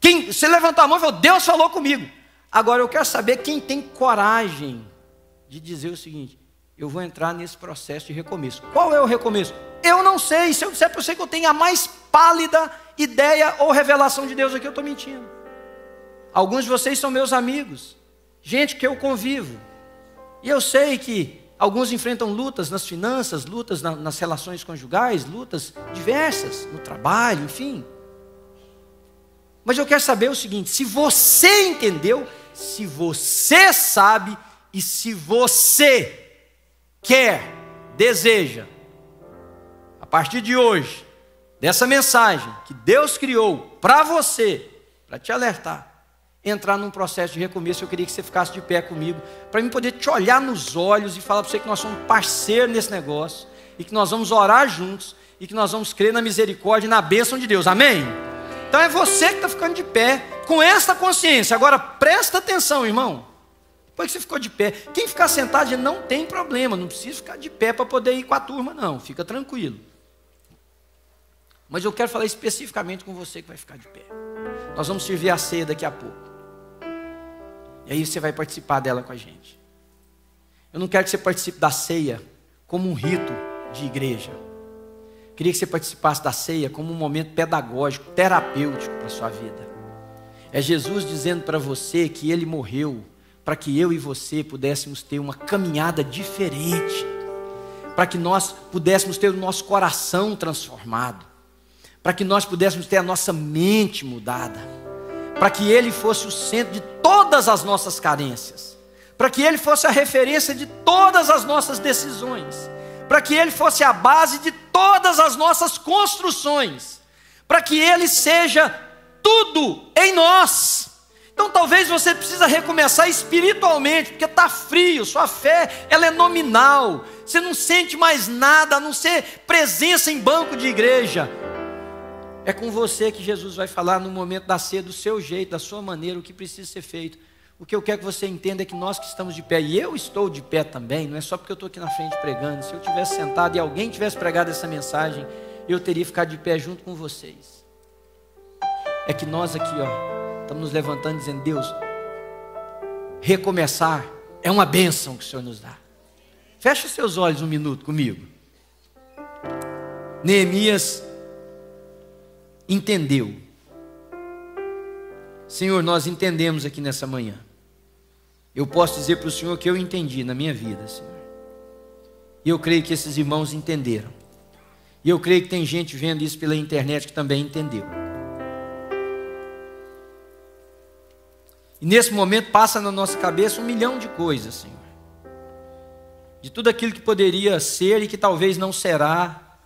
Quem, você levantou a mão e falou, Deus falou comigo. Agora eu quero saber quem tem coragem de dizer o seguinte: eu vou entrar nesse processo de recomeço. Qual é o recomeço? Eu não sei. Se eu disser para você que eu tenho a mais pálida ideia ou revelação de Deus aqui, eu estou mentindo. Alguns de vocês são meus amigos, gente que eu convivo. E eu sei que alguns enfrentam lutas nas finanças, lutas na, nas relações conjugais, lutas diversas, no trabalho, enfim. Mas eu quero saber o seguinte: se você entendeu, se você sabe e se você quer, deseja, a partir de hoje, dessa mensagem que Deus criou para você, para te alertar, entrar num processo de recomeço, eu queria que você ficasse de pé comigo, para mim poder te olhar nos olhos e falar para você que nós somos parceiros nesse negócio, e que nós vamos orar juntos, e que nós vamos crer na misericórdia e na bênção de Deus, amém? Então é você que está ficando de pé, com esta consciência, agora presta atenção, irmão. Por que você ficou de pé? Quem ficar sentado já não tem problema, não precisa ficar de pé para poder ir com a turma, não, fica tranquilo. Mas eu quero falar especificamente com você que vai ficar de pé. Nós vamos servir a ceia daqui a pouco. E aí você vai participar dela com a gente. Eu não quero que você participe da ceia como um rito de igreja. Queria que você participasse da ceia como um momento pedagógico, terapêutico para a sua vida. É Jesus dizendo para você que ele morreu para que eu e você pudéssemos ter uma caminhada diferente, para que nós pudéssemos ter o nosso coração transformado, para que nós pudéssemos ter a nossa mente mudada, para que Ele fosse o centro de todas as nossas carências, para que Ele fosse a referência de todas as nossas decisões, para que Ele fosse a base de todas as nossas construções, para que Ele seja tudo em nós então talvez você precisa recomeçar espiritualmente, porque está frio, sua fé ela é nominal. Você não sente mais nada, a não ser presença em banco de igreja. É com você que Jesus vai falar no momento da ser do seu jeito, da sua maneira, o que precisa ser feito. O que eu quero que você entenda é que nós que estamos de pé, e eu estou de pé também, não é só porque eu estou aqui na frente pregando. Se eu tivesse sentado e alguém tivesse pregado essa mensagem, eu teria ficado de pé junto com vocês. É que nós aqui, ó, Estamos nos levantando dizendo: Deus, recomeçar é uma bênção que o Senhor nos dá. Feche seus olhos um minuto comigo. Neemias entendeu. Senhor, nós entendemos aqui nessa manhã. Eu posso dizer para o Senhor que eu entendi na minha vida, Senhor. E eu creio que esses irmãos entenderam. E eu creio que tem gente vendo isso pela internet que também entendeu. E nesse momento passa na nossa cabeça um milhão de coisas, Senhor. De tudo aquilo que poderia ser e que talvez não será,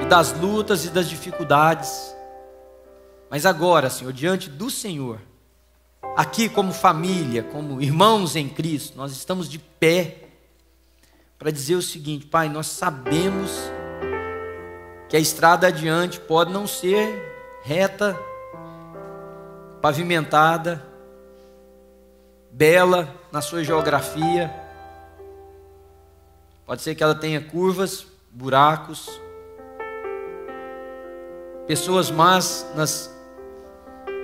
e das lutas e das dificuldades. Mas agora, Senhor, diante do Senhor, aqui como família, como irmãos em Cristo, nós estamos de pé para dizer o seguinte: Pai, nós sabemos que a estrada adiante pode não ser reta, pavimentada, bela na sua geografia. Pode ser que ela tenha curvas, buracos, pessoas más nas,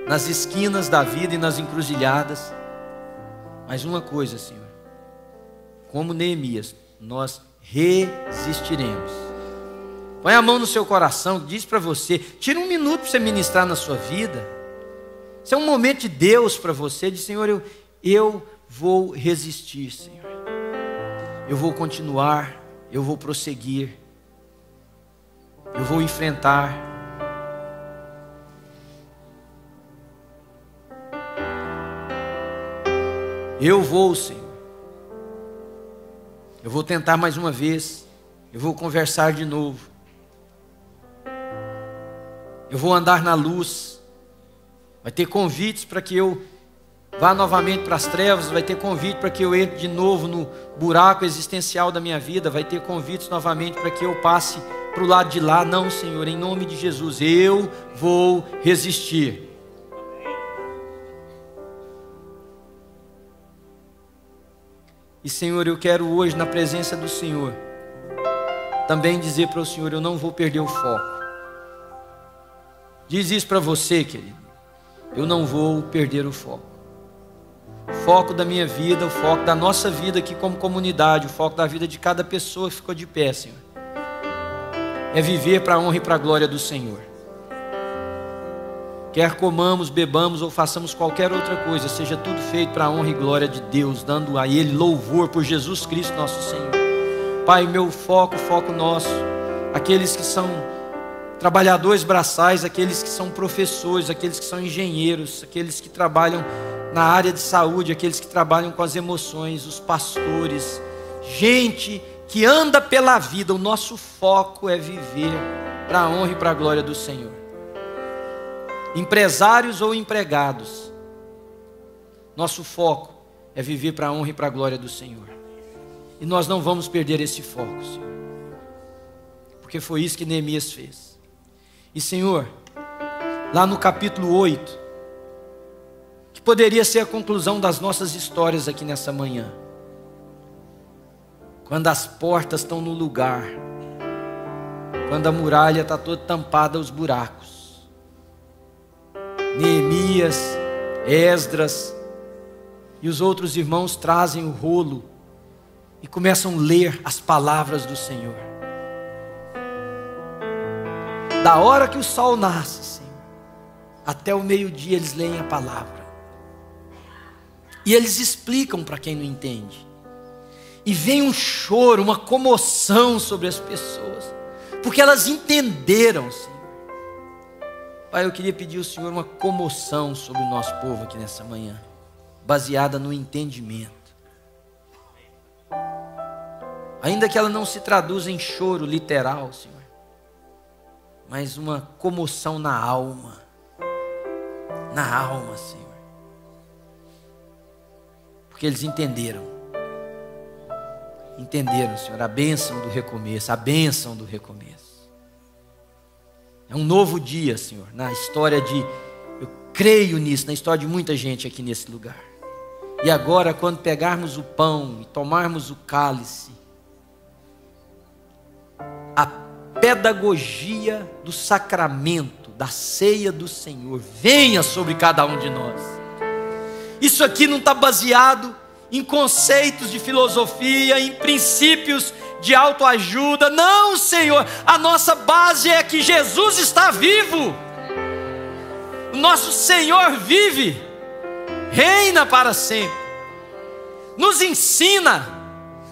nas esquinas da vida e nas encruzilhadas. Mas uma coisa, Senhor, como Neemias, nós resistiremos. Põe a mão no seu coração, diz para você, tira um minuto para você ministrar na sua vida. Isso é um momento de Deus para você, de Senhor, eu, eu vou resistir, Senhor. Eu vou continuar, eu vou prosseguir, eu vou enfrentar. Eu vou, Senhor. Eu vou tentar mais uma vez. Eu vou conversar de novo. Eu vou andar na luz. Vai ter convites para que eu vá novamente para as trevas, vai ter convite para que eu entre de novo no buraco existencial da minha vida, vai ter convites novamente para que eu passe para o lado de lá. Não, Senhor, em nome de Jesus, eu vou resistir. E Senhor, eu quero hoje, na presença do Senhor, também dizer para o Senhor: eu não vou perder o foco. Diz isso para você, querido. Eu não vou perder o foco. O foco da minha vida, o foco da nossa vida aqui como comunidade, o foco da vida de cada pessoa ficou de pé, Senhor. É viver para a honra e para a glória do Senhor. Quer comamos, bebamos ou façamos qualquer outra coisa, seja tudo feito para a honra e glória de Deus, dando a Ele louvor por Jesus Cristo nosso Senhor. Pai, meu foco, foco nosso, aqueles que são trabalhadores braçais, aqueles que são professores, aqueles que são engenheiros, aqueles que trabalham na área de saúde, aqueles que trabalham com as emoções, os pastores, gente que anda pela vida, o nosso foco é viver para a honra e para a glória do Senhor. Empresários ou empregados, nosso foco é viver para a honra e para a glória do Senhor. E nós não vamos perder esse foco, Senhor. Porque foi isso que Neemias fez. E Senhor, lá no capítulo 8, poderia ser a conclusão das nossas histórias aqui nessa manhã. Quando as portas estão no lugar, quando a muralha está toda tampada aos buracos. Neemias, Esdras e os outros irmãos trazem o rolo e começam a ler as palavras do Senhor. Da hora que o sol nasce, Senhor, até o meio-dia eles leem a palavra. E eles explicam para quem não entende. E vem um choro, uma comoção sobre as pessoas, porque elas entenderam, Senhor. Pai, eu queria pedir ao Senhor uma comoção sobre o nosso povo aqui nessa manhã, baseada no entendimento. Ainda que ela não se traduza em choro literal, Senhor, mas uma comoção na alma, na alma, Senhor porque eles entenderam. Entenderam, Senhor, a bênção do recomeço, a bênção do recomeço. É um novo dia, Senhor, na história de, eu creio nisso, na história de muita gente aqui nesse lugar. E agora, quando pegarmos o pão e tomarmos o cálice, a pedagogia do sacramento, da ceia do Senhor, venha sobre cada um de nós. Isso aqui não está baseado em conceitos de filosofia, em princípios de autoajuda. Não, Senhor. A nossa base é que Jesus está vivo. O nosso Senhor vive, reina para sempre. Nos ensina,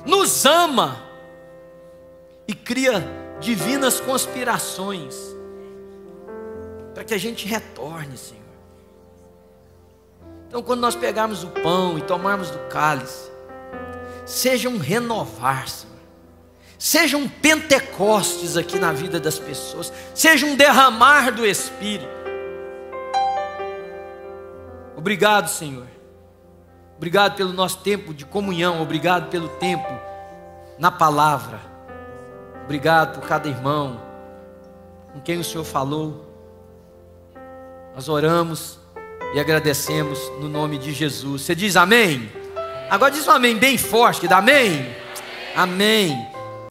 nos ama e cria divinas conspirações para que a gente retorne, Senhor. Então, quando nós pegarmos o pão e tomarmos do cálice, seja um renovar-se, seja um pentecostes aqui na vida das pessoas, seja um derramar do Espírito. Obrigado, Senhor. Obrigado pelo nosso tempo de comunhão, obrigado pelo tempo na palavra. Obrigado por cada irmão com quem o Senhor falou. Nós oramos e agradecemos no nome de Jesus. Você diz amém? Agora diz um amém bem forte, que dá amém. amém.